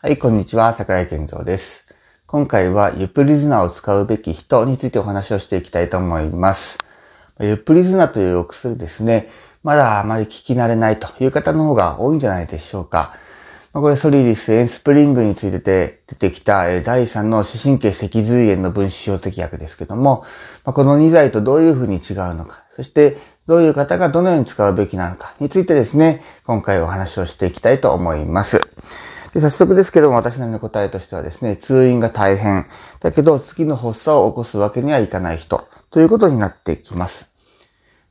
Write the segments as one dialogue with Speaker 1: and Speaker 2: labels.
Speaker 1: はい、こんにちは。桜井健三です。今回は、ユプリズナを使うべき人についてお話をしていきたいと思います。ユプリズナというお薬ですね、まだあまり聞き慣れないという方の方が多いんじゃないでしょうか。これ、ソリリス、エンスプリングについて出てきた第3の視神経脊髄炎の分子標的薬ですけども、この2剤とどういうふうに違うのか、そしてどういう方がどのように使うべきなのかについてですね、今回お話をしていきたいと思います。で早速ですけども、私なりの答えとしてはですね、通院が大変。だけど、次の発作を起こすわけにはいかない人、ということになってきます。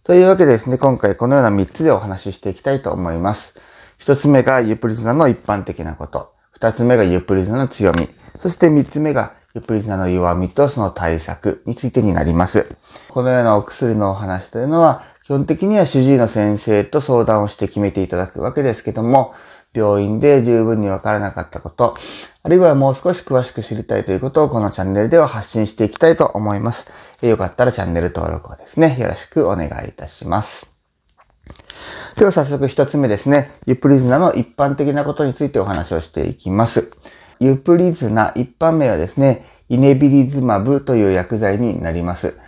Speaker 1: というわけでですね、今回このような3つでお話ししていきたいと思います。1つ目がユプリズナの一般的なこと。2つ目がユプリズナの強み。そして3つ目がユプリズナの弱みとその対策についてになります。このようなお薬のお話というのは、基本的には主治医の先生と相談をして決めていただくわけですけども、病院で十分にわからなかったこと、あるいはもう少し詳しく知りたいということをこのチャンネルでは発信していきたいと思います。よかったらチャンネル登録をですね、よろしくお願いいたします。では早速一つ目ですね、ユプリズナの一般的なことについてお話をしていきます。ユプリズナ一般名はですね、イネビリズマブという薬剤になります。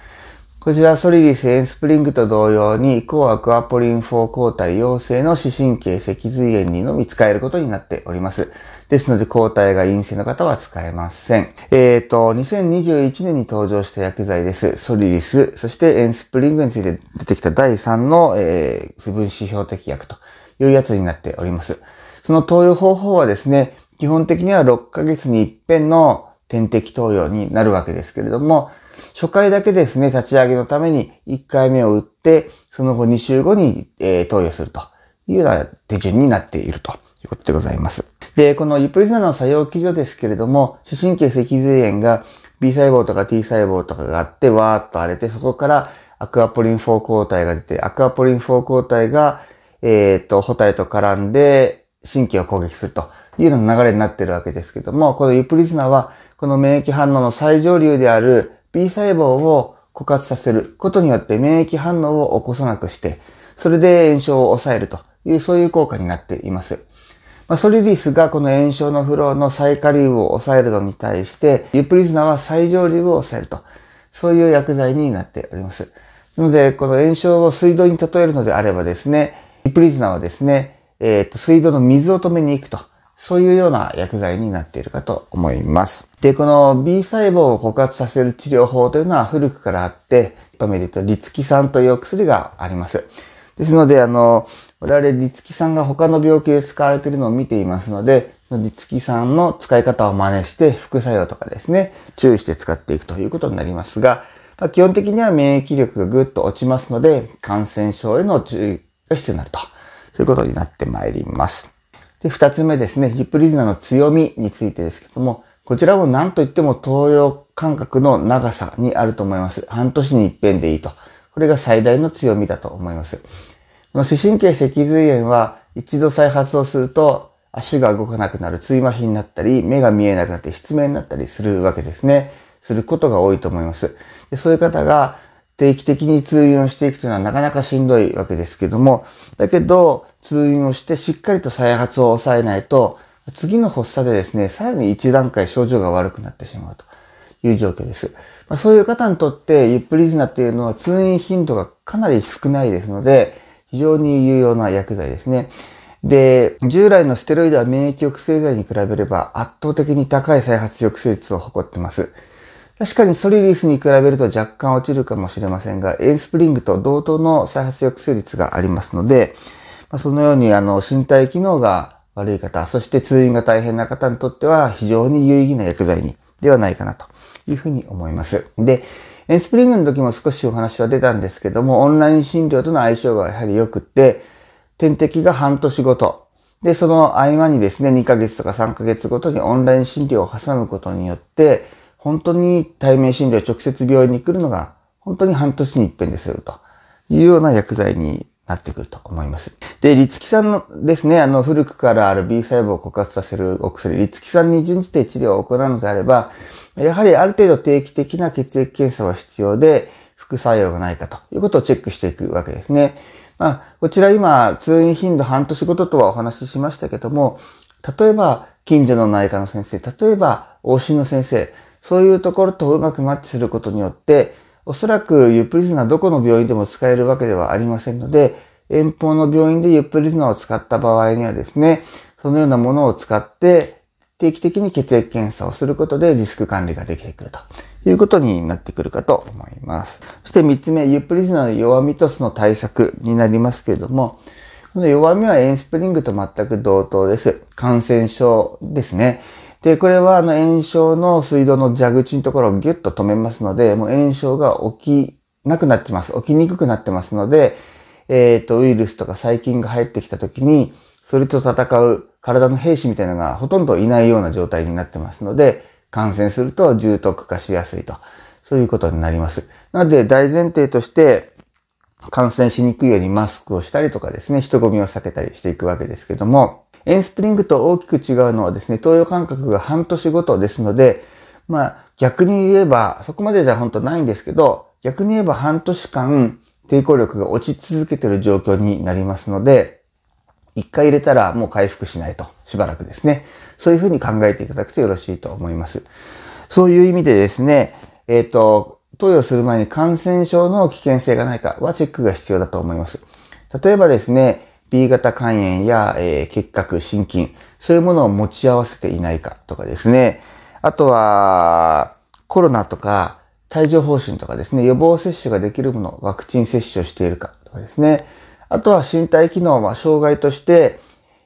Speaker 1: こちらソリリスエンスプリングと同様に、抗アクアポリン4抗体陽性の視神経脊髄炎にのみ使えることになっております。ですので抗体が陰性の方は使えません。えっ、ー、と、2021年に登場した薬剤です。ソリリス、そしてエンスプリングについて出てきた第3の、えー、分指標的薬というやつになっております。その投与方法はですね、基本的には6ヶ月に一遍の点滴投与になるわけですけれども、初回だけですね、立ち上げのために1回目を打って、その後2週後に、えー、投与するというような手順になっているということでございます。で、このユプリズナの作用基準ですけれども、視神経脊髄炎が B 細胞とか T 細胞とかがあって、わーっと荒れて、そこからアクアポリン4抗体が出て、アクアポリン4抗体が、えっ、ー、と、タ体と絡んで神経を攻撃するというような流れになっているわけですけども、このユプリズナは、この免疫反応の最上流である B 細胞を枯渇させることによって免疫反応を起こさなくして、それで炎症を抑えるという、そういう効果になっています。まあ、ソリリスがこの炎症のフローの再下流を抑えるのに対して、ユプリズナは最上流を抑えると。そういう薬剤になっております。なので、この炎症を水道に例えるのであればですね、ユプリズナはですね、えっ、と、水道の水を止めに行くと。そういうような薬剤になっているかと思います。で、この B 細胞を枯渇させる治療法というのは古くからあって、とめると、リツキ酸というお薬があります。ですので、あの、我々リツキ酸が他の病気で使われているのを見ていますので、リツキ酸の使い方を真似して、副作用とかですね、注意して使っていくということになりますが、まあ、基本的には免疫力がぐっと落ちますので、感染症への注意が必要になると、そういうことになってまいります。で、二つ目ですね、ヒップリズナの強みについてですけども、こちらも何と言っても東洋感覚の長さにあると思います。半年に一遍でいいと。これが最大の強みだと思います。この視神経脊髄炎は一度再発をすると足が動かなくなる、追麻痺になったり、目が見えなくなって失明になったりするわけですね。することが多いと思います。でそういう方が定期的に通院をしていくというのはなかなかしんどいわけですけども、だけど、通院をしてしっかりと再発を抑えないと、次の発作でですね、さらに一段階症状が悪くなってしまうという状況です。まあ、そういう方にとって、ユップリズナっていうのは通院頻度がかなり少ないですので、非常に有用な薬剤ですね。で、従来のステロイドは免疫抑制剤に比べれば圧倒的に高い再発抑制率を誇ってます。確かにソリリースに比べると若干落ちるかもしれませんが、エンスプリングと同等の再発抑制率がありますので、まあ、そのようにあの身体機能が悪い方、そして通院が大変な方にとっては非常に有意義な薬剤にではないかなというふうに思います。で、エンスプリングの時も少しお話は出たんですけども、オンライン診療との相性がやはり良くって、点滴が半年ごと。で、その合間にですね、2ヶ月とか3ヶ月ごとにオンライン診療を挟むことによって、本当に対面診療直接病院に来るのが、本当に半年に一遍ですよ、というような薬剤になってくると思います。で、リツキさんのですね、あの、古くからある B 細胞を枯渇させるお薬、リツキさんに準じて治療を行うのであれば、やはりある程度定期的な血液検査は必要で、副作用がないかということをチェックしていくわけですね。まあ、こちら今、通院頻度半年ごととはお話ししましたけども、例えば、近所の内科の先生、例えば、往診の先生、そういうところとうまくマッチすることによって、おそらくユープリズナはどこの病院でも使えるわけではありませんので、遠方の病院でユっプリズナを使った場合にはですね、そのようなものを使って定期的に血液検査をすることでリスク管理ができてくるということになってくるかと思います。そして3つ目、ユっプリズナの弱みとその対策になりますけれども、この弱みはエンスプリングと全く同等です。感染症ですね。で、これはあの炎症の水道の蛇口のところをギュッと止めますので、もう炎症が起きなくなってます。起きにくくなってますので、えっ、ー、と、ウイルスとか細菌が入ってきた時に、それと戦う体の兵士みたいなのがほとんどいないような状態になってますので、感染すると重篤化しやすいと。そういうことになります。なので、大前提として、感染しにくいようにマスクをしたりとかですね、人混みを避けたりしていくわけですけども、エンスプリングと大きく違うのはですね、投与間隔が半年ごとですので、まあ逆に言えば、そこまでじゃ本当ないんですけど、逆に言えば半年間抵抗力が落ち続けている状況になりますので、一回入れたらもう回復しないと、しばらくですね。そういうふうに考えていただくとよろしいと思います。そういう意味でですね、えっ、ー、と、投与する前に感染症の危険性がないかはチェックが必要だと思います。例えばですね、B 型肝炎や、えー、結核、心筋、そういうものを持ち合わせていないかとかですね。あとは、コロナとか、帯状方針とかですね、予防接種ができるもの、ワクチン接種をしているかとかですね。あとは身体機能は障害として、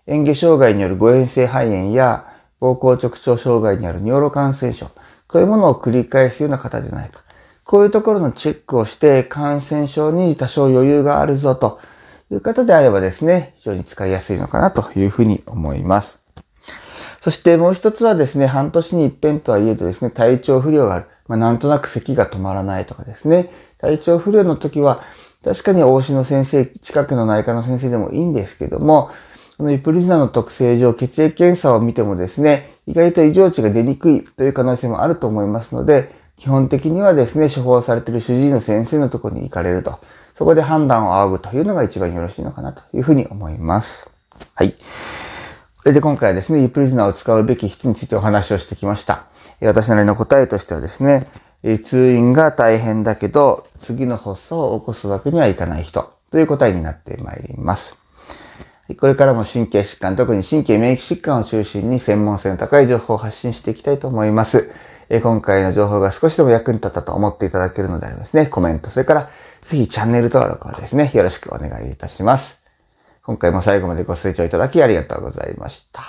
Speaker 1: 嚥下障害による誤嚥性肺炎や、膀胱直腸障害による尿路感染症、こういうものを繰り返すような方でないか。こういうところのチェックをして、感染症に多少余裕があるぞという方であればですね、非常に使いやすいのかなというふうに思います。そしてもう一つはですね、半年に一遍とはいえとですね、体調不良がある。まあ、なんとなく咳が止まらないとかですね、体調不良の時は、確かに大志の先生、近くの内科の先生でもいいんですけども、このイプリズナの特性上、血液検査を見てもですね、意外と異常値が出にくいという可能性もあると思いますので、基本的にはですね、処方されている主治医の先生のところに行かれると。そこで判断を仰ぐというのが一番よろしいのかなというふうに思います。はい。それで今回はですね、イプリズナーを使うべき人についてお話をしてきました。私なりの答えとしてはですね、通院が大変だけど、次の発作を起こすわけにはいかない人という答えになってまいります。これからも神経疾患、特に神経免疫疾患を中心に専門性の高い情報を発信していきたいと思います。え今回の情報が少しでも役に立ったと思っていただけるのでありますね、コメント、それから、ぜひチャンネル登録をですね、よろしくお願いいたします。今回も最後までご清聴いただきありがとうございました。